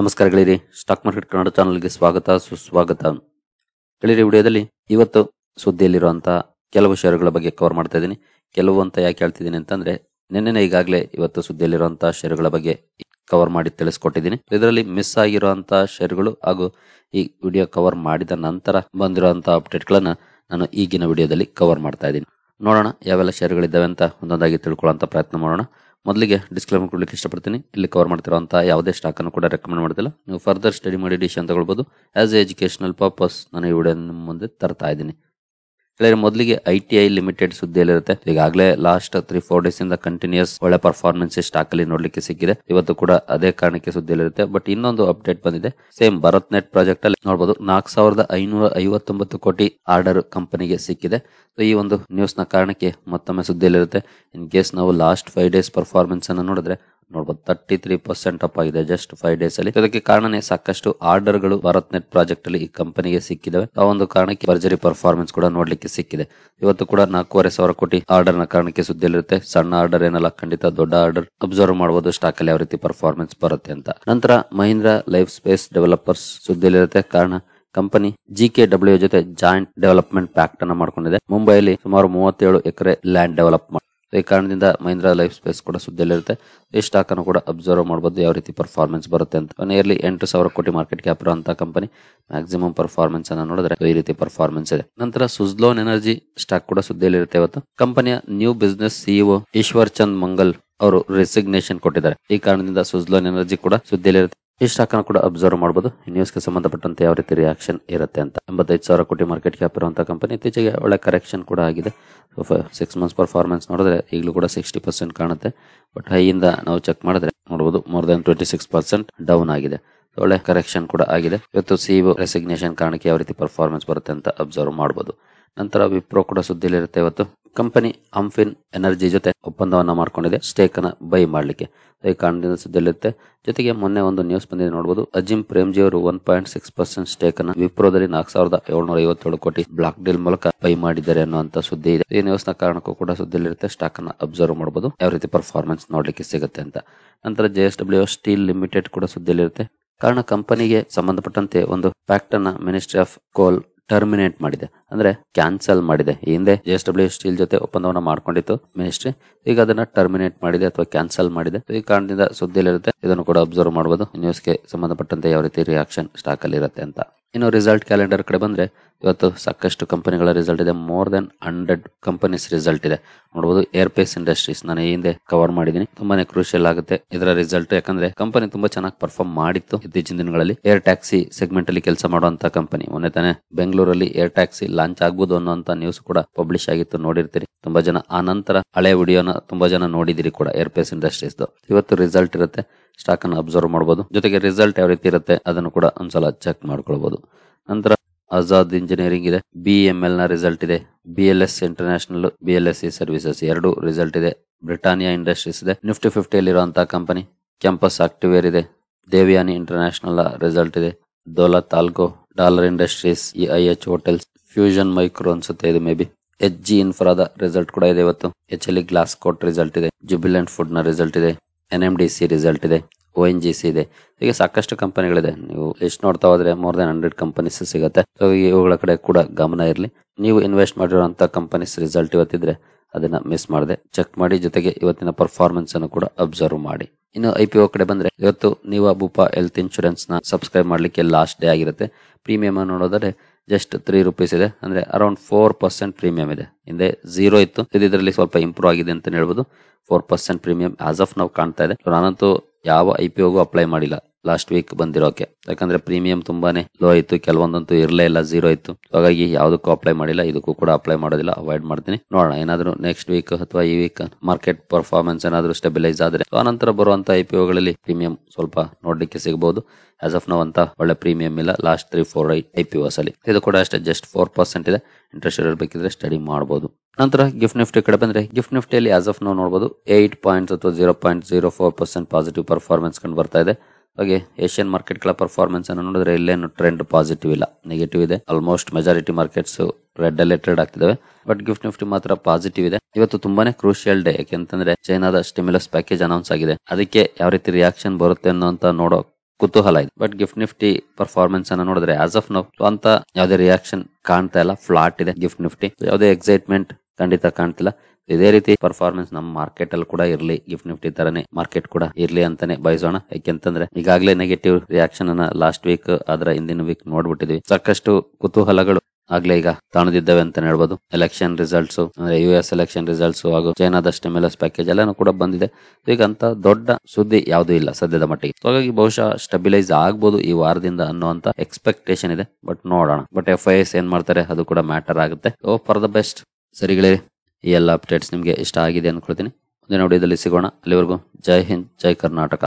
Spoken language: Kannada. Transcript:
ನಮಸ್ಕಾರ ಸ್ಟಾಕ್ ಮಾರ್ಕೆಟ್ ಕನ್ನಡ ಚಾನಲ್ಗೆ ಸ್ವಾಗತ ಸುಸ್ವಾಗತ ಗೆಳೆಯರಿ ವಿಡಿಯೋದಲ್ಲಿ ಇವತ್ತು ಸುದ್ದಿಯಲ್ಲಿರುವಂತಹ ಕೆಲವು ಷೇರುಗಳ ಬಗ್ಗೆ ಕವರ್ ಮಾಡ್ತಾ ಇದ್ದೀನಿ ಕೆಲವು ಅಂತ ಯಾಕೆ ಹೇಳ್ತಿದ್ದೀನಿ ಅಂತಂದ್ರೆ ನಿನ್ನೆ ಈಗಾಗಲೇ ಇವತ್ತು ಸುದ್ದಿಯಲ್ಲಿರುವಂತಹ ಷೇರುಗಳ ಬಗ್ಗೆ ಕವರ್ ಮಾಡಿ ತಿಳಿಸ್ಕೊಟ್ಟಿದ್ದೀನಿ ಇದರಲ್ಲಿ ಮಿಸ್ ಆಗಿರುವಂತಹ ಷೇರುಗಳು ಹಾಗೂ ಈ ವಿಡಿಯೋ ಕವರ್ ಮಾಡಿದ ನಂತರ ಬಂದಿರುವಂತಹ ಅಪ್ಡೇಟ್ಗಳನ್ನ ನಾನು ಈಗಿನ ವಿಡಿಯೋದಲ್ಲಿ ಕವರ್ ಮಾಡ್ತಾ ಇದ್ದೀನಿ ನೋಡೋಣ ಯಾವೆಲ್ಲ ಷೇರುಗಳಿದ್ದಾವೆ ಅಂತ ಒಂದೊಂದಾಗಿ ತಿಳ್ಕೊಳ್ಳೋ ಪ್ರಯತ್ನ ಮಾಡೋಣ ಮೊದಲಿಗೆ ಡಿಸ್ಕ್ಲೈಮರ್ ಕೊಡ್ಲಿಕ್ಕೆ ಇಷ್ಟಪಡ್ತೀನಿ ಇಲ್ಲಿ ಕವರ್ ಮಾಡ್ತಿರೋಂಥ ಯಾವುದೇ ಸ್ಟಾಕನ್ನು ಕೂಡ ರೆಕಮೆಂಡ್ ಮಾಡ್ತಿಲ್ಲ ನೀವು ಫರ್ದರ್ ಸ್ಟಡಿ ಮಾಡಿ ಅಂತ ತಗೊಳ್ಬೋದು ಆಸ್ ಎ ಎಜುಕೇಷನಲ್ ಪರ್ಪಸ್ ನಾನು ಈ ವಿಡಿಯೋ ಮುಂದೆ ತರ್ತಾ ಇದ್ದೀನಿ ಗೆಳೆಯರೆ ಮೊದಲಿಗೆ ಐ ಟಿ ಐ ಲಿಮಿಟೆಡ್ ಸುದ್ದಿಯಲ್ಲಿರುತ್ತೆ ಈಗಾಗಲೇ ಲಾಸ್ಟ್ ತ್ರೀ ಫೋರ್ ಡೇಸ್ ಇಂದ ಕಂಟಿನ್ಯೂಸ್ ಒಳ್ಳೆ ಪರ್ಫಾರ್ಮೆನ್ಸ್ ಸ್ಟಾಕ್ ಅಲ್ಲಿ ನೋಡ್ಲಿಕ್ಕೆ ಸಿಕ್ಕಿದೆ ಇವತ್ತು ಕೂಡ ಅದೇ ಕಾರಣಕ್ಕೆ ಸುದ್ದಿಯಲ್ಲಿರುತ್ತೆ ಬಟ್ ಇನ್ನೊಂದು ಅಪ್ಡೇಟ್ ಬಂದಿದೆ ಸೇಮ್ ಭರತ್ ನೆಟ್ ಪ್ರಾಜೆಕ್ಟ್ ಅಲ್ಲಿ ನೋಡಬಹುದು ನಾಲ್ಕು ಸಾವಿರದ ಐನೂರ ಐವತ್ತೊಂಬತ್ತು ಕೋಟಿ ಆರ್ಡರ್ ಕಂಪನಿಗೆ ಸಿಕ್ಕಿದೆ ಈ ಒಂದು ನ್ಯೂಸ್ ನ ಕಾರಣಕ್ಕೆ ಮತ್ತೊಮ್ಮೆ ಸುದ್ದಿಯಲ್ಲಿರುತ್ತೆ ಇನ್ ಕೇಸ್ ನಾವು ಲಾಸ್ಟ್ ಫೈವ್ ಡೇಸ್ ಪರ್ಫಾರ್ಮೆನ್ಸ್ ಅನ್ನು ನೋಡಿದ್ರೆ ನೋಡಬಹುದು ತರ್ಟಿ ತ್ರೀ ಪರ್ಸೆಂಟ್ ಅಪ್ ಆಗಿದೆ ಜಸ್ಟ್ ಫೈವ್ ಡೇಸ್ ಅಲ್ಲಿ ಅದಕ್ಕೆ ಕಾರಣನೇ ಸಾಕಷ್ಟು ಆರ್ಡರ್ ಗಳು ಭಾರತ್ ನೆಟ್ ಪ್ರಾಜೆಕ್ಟ್ ಅಲ್ಲಿ ಈ ಕಂಪನಿಗೆ ಸಿಕ್ಕಿದವೆ ಆ ಒಂದು ಕಾರಣಕ್ಕೆ ಭರ್ಜರಿ ಪರ್ಫಾರ್ಮೆನ್ಸ್ ಕೂಡ ನೋಡ್ಲಿಕ್ಕೆ ಸಿಕ್ಕಿದೆ ಇವತ್ತು ಕೂಡ ನಾಲ್ಕೂವರೆ ಸಾವಿರ ಕೋಟಿ ಆರ್ಡರ್ ನ ಕಾರಣಕ್ಕೆ ಸುದ್ದಿಲಿರುತ್ತೆ ಸಣ್ಣ ಆರ್ಡರ್ ಏನಲ್ಲ ಖಂಡಿತ ದೊಡ್ಡ ಆರ್ಡರ್ ಅಬ್ಸರ್ವ್ ಮಾಡಬಹುದು ಸ್ಟಾಕ್ ಅಲ್ಲಿ ಯಾವ ರೀತಿ ಪರ್ಫಾರ್ಮೆನ್ಸ್ ಬರುತ್ತೆ ಅಂತ ನಂತರ ಮಹೀಂದ್ರ ಲೈಫ್ ಸ್ಪೇಸ್ ಡೆವಲಪರ್ಸ್ ಸುದ್ದಿಲಿರುತ್ತೆ ಕಾರಣ ಕಂಪನಿ ಜಿ ಕೆ ಡಬ್ಲ್ಯೂ ಜೊತೆ ಜಾಯಿಂಟ್ ಡೆವಲಪ್ಮೆಂಟ್ ಪ್ಯಾಕ್ಟ್ ಅನ್ನ ಮಾಡ್ಕೊಂಡಿದೆ ಮುಂಬೈಲಿ ಸುಮಾರು ಮೂವತ್ತೇಳು ಎಕರೆ ಲ್ಯಾಂಡ್ ಡೆವಲಪ್ ಈ ಕಾರಣದಿಂದ ಮಹಿಂದ್ರ ಲೈಫ್ ಸ್ಪೇಸ್ ಕೂಡ ಸುದ್ದಿಯಲ್ಲಿರುತ್ತೆ ಈ ಸ್ಟಾಕ್ ಅನ್ನು ಕೂಡ ಅಬ್ಸರ್ವ್ ಮಾಡಬಹುದು ಯಾವ ರೀತಿ ಪರ್ಫಾರ್ಮೆನ್ಸ್ ಬರುತ್ತೆ ಅಂತ ನಿಯರ್ಲಿ ಎಂಟು ಸಾವಿರ ಕೋಟಿ ಮಾರ್ಕೆಟ್ ಕ್ಯಾಪ್ ಇರುವಂತಹ ಕಂಪನಿ ಮ್ಯಾಕ್ಸಿಮಮ್ ಪರ್ಫಾರ್ಮೆನ್ಸ್ ಅನ್ನು ನೋಡಿದ್ರೆ ಈ ರೀತಿ ಪರ್ಫಾರ್ಮೆನ್ಸ್ ಇದೆ ನಂತರ ಸುಜ್ಲೋನ್ ಎನರ್ಜಿ ಸ್ಟಾಕ್ ಕೂಡ ಸುದ್ದಿಯಲ್ಲಿರುತ್ತೆ ಇವತ್ತು ಕಂಪನಿಯ new business CEO Ishwar Chand Mangal ಅವರು ರೆಸಿಗ್ನೇಷನ್ ಕೊಟ್ಟಿದ್ದಾರೆ ಈ ಕಾರಣದಿಂದ ಸುಜ್ಲೋನ್ ಎನರ್ಜಿ ಕೂಡ ಸುದ್ದಿಯಲ್ಲಿರುತ್ತೆ ಈ ಸ್ಟಾಕ್ನ ಕೂಡ ಅಬ್ಸರ್ವ್ ಮಾಡ್ಬೋದು ನ್ಯೂಸ್ಗೆ ಸಂಬಂಧಪಟ್ಟಂತೆ ಯಾವ ರೀತಿ ರಿಯಾಕ್ಷನ್ ಇರುತ್ತೆ ಅಂತ ಎಂಬತ್ತೈದು ಸಾವಿರ ಕೋಟಿ ಮಾರ್ಕೆಟ್ ಕ್ಯಾಪ್ ಇರುವಂಥ ಕಂಪನಿ ಇತ್ತೀಚೆಗೆ ಒಳ್ಳೆ ಕರೆಕ್ಷನ್ ಕೂಡ ಆಗಿದೆ ಸಿಕ್ಸ್ ಮಂತ್ಸ್ ಪರ್ಫಾರ್ಮೆನ್ಸ್ ನೋಡಿದ್ರೆ ಈಗಲೂ ಕೂಡ ಸಿಕ್ಸ್ಟಿ ಪರ್ಸೆಂಟ್ ಕಾಣುತ್ತೆ ಬಟ್ ಹೈಯಿಂದ ನಾವು ಚೆಕ್ ಮಾಡಿದ್ರೆ ನೋಡಬಹುದು more than twenty six percent down ಆಗಿದೆ ಒಳ್ಳೆ ಕರೆಕ್ಷನ್ ಕೂಡ ಆಗಿದೆ ಇವತ್ತು ಸಿಇಒ ರೆಸಿಗ್ನೇಷನ್ ಕಾರಣಕ್ಕೆ ಯಾವ ರೀತಿ ಪರ್ಫಾರ್ಮೆನ್ಸ್ ಬರುತ್ತೆ ಅಂತ ಅಬ್ಸರ್ವ್ ಮಾಡಬಹುದು ನಂತರ ವಿಪ್ರೋ ಕೂಡ ಇರುತ್ತೆ ಇವತ್ತು ಕಂಪನಿ ಅಂಫಿನ್ ಎನರ್ಜಿ ಜೊತೆ ಒಪ್ಪಂದವನ್ನ ಮಾಡಿಕೊಂಡಿದೆ ಸ್ಟೇಕ್ ಅನ್ನ ಬೈ ಮಾಡಲಿಕ್ಕೆ ಈ ಕಾರಣದಿಂದ ಸುದ್ದಿಲಿರುತ್ತೆ ಜೊತೆಗೆ ಮೊನ್ನೆ ಒಂದು ನ್ಯೂಸ್ ಬಂದಿದೆ ನೋಡಬಹುದು ಅಜಿಮ್ ಪ್ರೇಮ್ಜಿ ಅವರು one point six percent stake ಅನ್ನ ವಿಪ್ರೋದಲ್ಲಿ ನಾಲ್ಕು ಸಾವಿರದ ಏಳ್ನೂರ ಐವತ್ತೇಳು ಕೋಟಿ ಬ್ಲಾಕ್ ಡೀಲ್ ಮೂಲಕ ಬೈ ಮಾಡಿದ್ದಾರೆ ಅನ್ನುವಂತ ಸುದ್ದಿ ಇದೆ ಈ ನ್ಯೂಸ್ ನ ಕಾರಣಕ್ಕೂ ಕೂಡ ಸುದ್ದಿಲಿರುತ್ತೆ ಸ್ಟಾಕ್ ಅನ್ನ ಅಬ್ಸರ್ವ್ ಮಾಡಬಹುದು ಯಾವ ರೀತಿ ಪರ್ಫಾರ್ಮೆನ್ಸ್ ನೋಡ್ಲಿಕ್ಕೆ ಸಿಗುತ್ತೆ ಅಂತ ನಂತರ ಜೆ ಡಬ್ಲ್ಯೂ ಸ್ಟೀಲ್ ಲಿಮಿಟೆಡ್ ಕೂಡ ಸುದ್ದಿಲಿರುತ್ತೆ ಕಾರಣ ಕಂಪನಿಗೆ ಸಂಬಂಧಪಟ್ಟಂತೆ ಒಂದು ಫ್ಯಾಕ್ಟ್ ಅನ್ನ ಮಿನಿಸ್ಟ್ರಿ ಆಫ್ ಕೋಲ್ ಟರ್ಮಿನೇಟ್ ಮಾಡಿದೆ ಅಂದ್ರೆ ಕ್ಯಾನ್ಸಲ್ ಮಾಡಿದೆ ಹಿಂದೆ ಜೆ ಎಸ್ ಡಬ್ಲ್ಯೂ ಸ್ಟೀಲ್ ಜೊತೆ ಒಪ್ಪಂದವನ್ನ ಮಾಡ್ಕೊಂಡಿತ್ತು ಮಿನಿಸ್ಟ್ರಿ ಈಗ ಅದನ್ನ ಟರ್ಮಿನೇಟ್ ಮಾಡಿದೆ ಅಥವಾ ಕ್ಯಾನ್ಸಲ್ ಮಾಡಿದೆ ಈ ಕಾರಣದಿಂದ ಸುದ್ದಿಲಿರುತ್ತೆ ಇದನ್ನು ಕೂಡ ಅಬ್ಸರ್ವ್ ಮಾಡಬಹುದು ನ್ಯೂಸ್ಗೆ ಸಂಬಂಧಪಟ್ಟಂತೆ ಯಾವ ರೀತಿ ರಿಯಾಕ್ಷನ್ ಸ್ಟಾಕ್ ಅಲ್ಲಿ ಇರುತ್ತೆ ಅಂತ ಇನ್ನು ರಿಸಲ್ಟ್ ಕ್ಯಾಲೆಂಡರ್ ಕಡೆ ಬಂದರೆ ಇವತ್ತು ಸಾಕಷ್ಟು ಕಂಪನಿಗಳ ರಿಸಲ್ಟ್ ಇದೆ more than hundred companies result ಇದೆ ನೋಡಬಹುದು ಏರ್ಪೇಸ್ ಇಂಡಸ್ಟ್ರೀಸ್ ನಾನು ಹಿಂದೆ ಕವರ್ ಮಾಡಿದ್ದೀನಿ ತುಂಬಾನೇ ಕ್ರೂಷಿಯಲ್ ಆಗುತ್ತೆ ಇದರ ರಿಸಲ್ಟ್ ಯಾಕಂದ್ರೆ ಕಂಪನಿ ತುಂಬಾ ಚೆನ್ನಾಗಿ ಪರ್ಫಾರ್ಮ್ ಮಾಡಿತ್ತು ಇತ್ತೀಚಿನ ದಿನಗಳಲ್ಲಿ ಏರ್ ಟ್ಯಾಕ್ಸಿ ಸೆಗ್ಮೆಂಟ್ ಅಲ್ಲಿ ಕೆಲಸ ಮಾಡುವಂತಹ ಕಂಪನಿ ಮೊನ್ನೆ ತಾನೇ ಬೆಂಗಳೂರಲ್ಲಿ ಏರ್ ಟ್ಯಾಕ್ಸಿ ಲಾಂಚ್ ಆಗ್ಬೋದು ಅನ್ನೋಂತ ನ್ಯೂಸ್ ಕೂಡ ಪಬ್ಲಿಷ್ ಆಗಿತ್ತು ನೋಡಿರ್ತೀರಿ ತುಂಬಾ ಜನ ಆ ನಂತರ ಹಳೆ ವಿಡಿಯೋನ ತುಂಬಾ ಜನ ನೋಡಿದಿರಿ ಕೂಡ ಏರ್ಪೇಸ್ ಇಂಡಸ್ಟ್ರೀಸ್ ಇವತ್ತು ರಿಸಲ್ಟ್ ಇರುತ್ತೆ ಸ್ಟಾಕ್ ಅನ್ನು ಅಬ್ಸರ್ವ್ ಮಾಡಬಹುದು ಜೊತೆಗೆ ರಿಸಲ್ಟ್ ಯಾವ ರೀತಿ ಇರುತ್ತೆ ಅದನ್ನು ಕೂಡ ಒಂದ್ಸಲ ಚೆಕ್ ಮಾಡ್ಕೊಳ್ಬಹುದು ನಂತರ ಆಜಾದ್ ಇಂಜಿನಿಯರಿಂಗ್ ಇದೆ ಬಿ ಎಲ್ ನ ರಿಸಲ್ಟ್ ಇದೆ B L S international B L S services ಎರಡು ರಿಸಲ್ಟ್ ಇದೆ ಬ್ರಿಟಾನಿಯಾ ಇಂಡಸ್ಟ್ರೀಸ್ ಇದೆ ನಿಫ್ಟಿ ಅಲ್ಲಿ ಇರುವಂತಹ ಕಂಪನಿ ಕ್ಯಾಂಪಸ್ ಆಕ್ಟಿವೇರ್ ಇದೆ ದೇವಿಯಾನಿ ಇಂಟರ್ನ್ಯಾಷನಲ್ ರಿಸಲ್ಟ್ ಇದೆ ದೋಲಾ ತಾಲ್ಕೋ dollar industries E I H hotels fusion micro ಅನ್ಸುತ್ತೆ ಇದು ಮೇ ಬಿ ಎಚ್ ಜಿ ಇನ್ಫ್ರಾದ ರಿಸಲ್ಟ್ ಕೂಡ ಇದೆ ಇವತ್ತು H L glass coat result ಇದೆ ಜುಬಿಲೆಂಟ್ ಫುಡ್ ನ ರಿಸಲ್ಟ್ ಇದೆ N M D C result ಇದೆ ಓ ಎನ್ ಜಿ ಸಿ ಇದೆ ಹೀಗೆ ಸಾಕಷ್ಟು ಕಂಪನಿಗಳಿದೆ ನೀವು ಎಷ್ಟು ನೋಡ್ತಾ ಹೋದ್ರೆ ಮೋರ್ ದನ್ ಹಂಡ್ರೆಡ್ ಕಂಪನೀಸ್ ಸಿಗುತ್ತೆ ಸೊ ಇವುಗಳ ಕಡೆ ಕೂಡ ಗಮನ ಇರಲಿ ನೀವು ಇನ್ವೆಸ್ಟ್ ಮಾಡಿರುವಂತಹ ಕಂಪನೀಸ್ ರಿಸಲ್ಟ್ ಇವತ್ತಿದ್ರೆ ಅದನ್ನ ಮಿಸ್ ಮಾಡದೆ ಚೆಕ್ ಮಾಡಿ ಜೊತೆಗೆ ಇವತ್ತಿನ ಪರ್ಫಾರ್ಮೆನ್ಸ್ ಅನ್ನು ಕೂಡ ಅಬ್ಸರ್ವ್ ಮಾಡಿ ಇನ್ನು ಐ ಪಿ ಒ ಕಡೆ ಬಂದ್ರೆ ಇವತ್ತು ನೀವು ಬೂಪಾ ಹೆಲ್ತ್ ಇನ್ಶೂರೆನ್ಸ್ ನ ಸಬ್ಸ್ಕ್ರೈಬ್ ಮಾಡ್ಲಿಕ್ಕೆ ಲಾಸ್ಟ್ ಡೇ ಆಗಿರುತ್ತೆ ಪ್ರೀಮಿಯಂ ನೋಡೋದಾದ್ರೆ ಜಸ್ಟ್ ತ್ರೀ ರುಪೀಸ್ ಇದೆ ಅಂದ್ರೆ ಅರೌಂಡ್ ಫೋರ್ ಪರ್ಸೆಂಟ್ ಪ್ರೀಮಿಯಂ ಇದೆ ಹಿಂದೆ ಜೀರೋ ಇತ್ತು ಇದು ಇದರಲ್ಲಿ ಸ್ವಲ್ಪ ಇಂಪ್ರೂವ್ ಆಗಿದೆ ಅಂತ ಹೇಳ್ಬೋದು four percent premium as of ನಾವು ಕಾಣ್ತಾ ಇದೆ ನಾನಂತೂ ಯಾವ ಐ ಪಿ ಅಪ್ಲೈ ಮಾಡಿಲ್ಲ ಲಾಸ್ಟ್ ವೀಕ್ ಬಂದಿರೋಕೆ ಯಾಕಂದ್ರೆ ಪ್ರೀಮಿಯಂ ತುಂಬಾನೇ ಲೋ ಇತ್ತು ಕೆಲವೊಂದಂತೂ ಇರಲೇ ಇಲ್ಲ ಜೀರೋ ಇತ್ತು ಹಾಗಾಗಿ ಯಾವುದಕ್ಕೂ ಅಪ್ಲೈ ಮಾಡಿಲ್ಲ ಇದಕ್ಕೂ ಕೂಡ ಅಪ್ಲೈ ಮಾಡೋದಿಲ್ಲ ಅವಾಯ್ಡ್ ಮಾಡ್ತೀನಿ ನೋಡೋಣ ಏನಾದ್ರು ನೆಕ್ಸ್ಟ್ ವೀಕ್ ಅಥವಾ ಈ ವೀಕ್ ಮಾರ್ಕೆಟ್ ಪರ್ಫಾರ್ಮೆನ್ಸ್ ಏನಾದ್ರೂ ಸ್ಟೆಬಿಲೈಸ್ ಆದ್ರೆ ಆನಂತರ ಬರುವಂತಹ ಐ ಪಿ ಪ್ರೀಮಿಯಂ ಸ್ವಲ್ಪ ನೋಡ್ಲಿಕ್ಕೆ ಸಿಗಬಹುದು ಆಸ್ ಆಫ್ ನೋ ಅಂತ ಒಳ್ಳೆ ಪ್ರೀಮಿಯಂ ಇಲ್ಲ last three four I P ಅಲ್ಲಿ ಇದು ಕೂಡ ಅಷ್ಟೇ ಜಸ್ಟ್ ಫೋರ್ ಪರ್ಸೆಂಟ್ ಇದೆ ಇಂಟ್ರೆಸ್ಟ್ ಇರಬೇಕಿದ್ರೆ ಸ್ಟಡಿ ಮಾಡಬಹುದು ನಂತರ ಗಿಫ್ಟ್ ನಿಫ್ಟಿ ಕಡೆ ಬಂದ್ರೆ ಗಿಫ್ಟ್ ನಿಫ್ಟಿಯಲ್ಲಿ ಆಸ್ ಆಫ್ ನೋ ನೋಡಬಹುದು ಏಟ್ ಪಾಯಿಂಟ್ಸ್ ಅಥವಾ zero point zero four percent positive performance ಕಂಡು ಬರ್ತಾ ಇದೆ ಹಾಗೆ ಏಷ್ಯನ್ ಗಳ ಪರ್ಫಾರ್ಮೆನ್ಸ್ ಅನ್ನು ನೋಡಿದ್ರೆ ಇಲ್ಲೇನು ಟ್ರೆಂಡ್ ಪಾಸಿಟಿವ್ ಇಲ್ಲ ನೆಗೆಟಿವ್ ಇದೆ ಆಲ್ಮೋಸ್ಟ್ ಮೆಜಾರಿಟಿ ಮಾರ್ಕೆಟ್ಸ್ ರೆಡ್ ಅಲ್ಲೇ ಟ್ರೇಡ್ ಆಗ್ತಿದಾವೆ ಬಟ್ ಗಿಫ್ಟ್ ನಿಫ್ಟಿ ಮಾತ್ರ ಪಾಸಿಟಿವ್ ಇದೆ ಇವತ್ತು ತುಂಬಾನೇ ಕ್ರೂಷಿಯಲ್ ಡೇ ಯಾಕೆಂತಂದ್ರೆ ಚೈನಾದ ಸ್ಟಿಮ್ಯುಲಸ್ ಪ್ಯಾಕೇಜ್ ಅನೌನ್ಸ್ ಆಗಿದೆ ಅದಕ್ಕೆ ಯಾವ ರೀತಿ ರಿಯಾಕ್ಷನ್ ಬರುತ್ತೆ ಅನ್ನೋ ಅಂತ ನೋಡೋ ಕುತೂಹಲ ಇದೆ ಬಟ್ ಗಿಫ್ಟ್ ನಿಫ್ಟಿ ಪರ್ಫಾರ್ಮೆನ್ಸ್ ಅನ್ನ ನೋಡಿದ್ರೆ ಆಸ್ ಆಫ್ ನೋ ಅಂತ ಯಾವುದೇ ರಿಯಾಕ್ಷನ್ ಕಾಣ್ತಾ ಇಲ್ಲ ಫ್ಲಾಟ್ ಇದೆ ಗಿಫ್ಟ್ ನಿಫ್ಟಿ ಯಾವುದೇ ಎಕ್ಸೈಟ್ಮೆಂಟ್ ಖಂಡಿತ ಕಾಣ್ತಿಲ್ಲ ಇದೇ ರೀತಿ ಪರ್ಫಾರ್ಮೆನ್ಸ್ ನಮ್ಮ ಮಾರ್ಕೆಟ್ ಅಲ್ಲಿ ಕೂಡ ಇರಲಿ ಗಿಫ್ಟ್ ನಿಫ್ಟಿ ತರನೇ ಮಾರ್ಕೆಟ್ ಕೂಡ ಇರ್ಲಿ ಅಂತಾನೆ ಬಯಸೋಣ ಯಾಕೆಂತಂದ್ರೆ ಈಗಾಗಲೇ ನೆಗೆಟಿವ್ ರಿಯಾಕ್ಷನ್ ಅನ್ನ ಲಾಸ್ಟ್ ವೀಕ್ ಅದರ ಹಿಂದಿನ ವೀಕ್ ನೋಡ್ಬಿಟ್ಟಿದ್ವಿ ಸಾಕಷ್ಟು ಕುತೂಹಲಗಳು ಆಗ್ಲೇ ಈಗ ತಾಣದಿದ್ದಾವೆ ಅಂತಾನೆ ಹೇಳ್ಬೋದು ಎಲೆಕ್ಷನ್ ರಿಸಲ್ಟ್ಸ್ ಅಂದ್ರೆ ಯು ಎಸ್ ಎಲೆಕ್ಷನ್ ರಿಸಲ್ಟ್ಸ್ ಹಾಗೂ ಚೈನಾದ ಸ್ಟೆಮಿಲಸ್ ಪ್ಯಾಕೇಜ್ ಎಲ್ಲಾನು ಕೂಡ ಬಂದಿದೆ ಈಗ ಅಂತ ದೊಡ್ಡ ಸುದ್ದಿ ಯಾವುದೂ ಇಲ್ಲ ಸದ್ಯದ ಮಟ್ಟಿಗೆ ಹಾಗಾಗಿ ಬಹುಶಃ ಸ್ಟೆಬಿಲೈಸ್ ಆಗ್ಬೋದು ಈ ವಾರದಿಂದ ಅನ್ನುವಂತ ಎಕ್ಸ್ಪೆಕ್ಟೇಷನ್ ಇದೆ ಬಟ್ ನೋಡೋಣ ಬಟ್ ಎಫ್ ಐ ಎಸ್ ಏನ್ ಮಾಡ್ತಾರೆ ಅದು ಕೂಡ ಮ್ಯಾಟರ್ ಆಗುತ್ತೆ ಓ ಫಾರ್ ದ ಬೆಸ್ಟ್ ಸರಿಗಳೇ ಈ ಎಲ್ಲ ಅಪ್ಡೇಟ್ಸ್ ನಿಮಗೆ ಇಷ್ಟ ಆಗಿದೆ ಅಂದ್ಕೊಳ್ತೀನಿ ಮುಂದಿನ ವಿಡಿಯೋದಲ್ಲಿ ಸಿಗೋಣ ಅಲ್ಲಿವರೆಗೂ ಜೈ ಹಿಂದ್ ಜೈ ಕರ್ನಾಟಕ